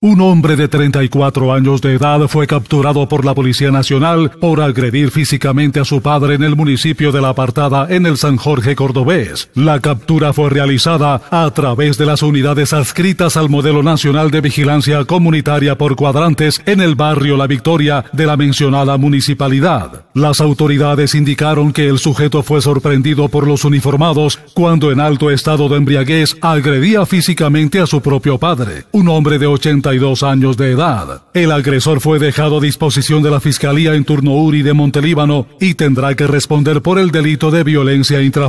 Un hombre de 34 años de edad fue capturado por la Policía Nacional por agredir físicamente a su padre en el municipio de La Apartada en el San Jorge Cordobés. La captura fue realizada a través de las unidades adscritas al Modelo Nacional de Vigilancia Comunitaria por Cuadrantes en el barrio La Victoria de la mencionada municipalidad. Las autoridades indicaron que el sujeto fue sorprendido por los uniformados cuando en alto estado de embriaguez agredía físicamente a su propio padre. Un hombre de 80 dos años de edad. El agresor fue dejado a disposición de la Fiscalía en turno URI de Montelíbano y tendrá que responder por el delito de violencia intrafamiliar.